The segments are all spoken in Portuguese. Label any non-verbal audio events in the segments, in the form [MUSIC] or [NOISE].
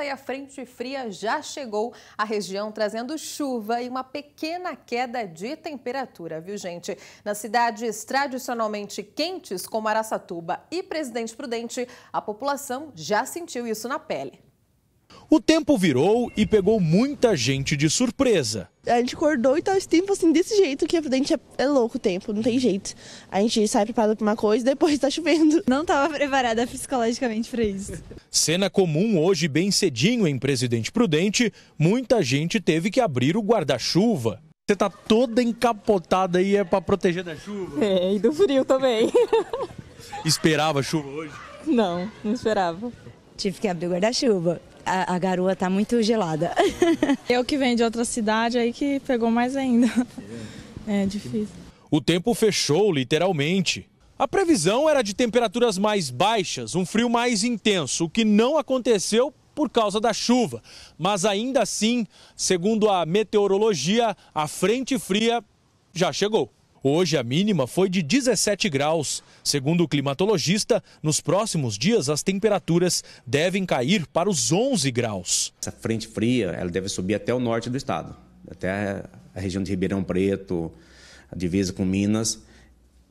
E a frente fria já chegou à região, trazendo chuva e uma pequena queda de temperatura, viu gente? Nas cidades tradicionalmente quentes, como Araçatuba e Presidente Prudente, a população já sentiu isso na pele. O tempo virou e pegou muita gente de surpresa. A gente acordou e tá esse tempo assim, desse jeito, que é a gente é, é louco o tempo, não tem jeito. A gente sai preparado pra uma coisa e depois tá chovendo. [LAUGHS] Não tava preparada psicologicamente para isso. Cena comum hoje, bem cedinho em Presidente Prudente, muita gente teve que abrir o guarda-chuva. Você tá toda encapotada aí é para proteger da chuva? É, e do frio também. [LAUGHS] Esperava chuva hoje? Não, não esperava. Tive que abrir o guarda-chuva. A, a, garoa tá muito gelada. [LAUGHS] Eu que venho de outra cidade, aí que pegou mais ainda. É difícil. O tempo fechou, literalmente. A previsão era de temperaturas mais baixas, um frio mais intenso, o que não aconteceu por causa da chuva. Mas ainda assim, segundo a meteorologia, a frente fria já chegou. Hoje a mínima foi de 17 graus. Segundo o climatologista, nos próximos dias as temperaturas devem cair para os 11 graus. Essa frente fria ela deve subir até o norte do estado, até a região de Ribeirão Preto, a divisa com Minas,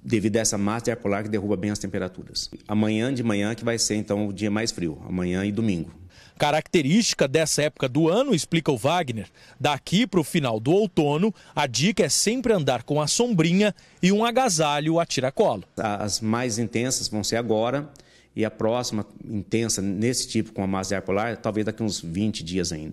devido a essa massa de ar polar que derruba bem as temperaturas. Amanhã de manhã que vai ser então o dia mais frio, amanhã e domingo. Característica dessa época do ano, explica o Wagner, daqui para o final do outono, a dica é sempre andar com a sombrinha e um agasalho a tiracolo. Tá, as mais intensas vão ser agora e a próxima intensa nesse tipo com a massa de ar polar, talvez daqui uns 20 dias ainda.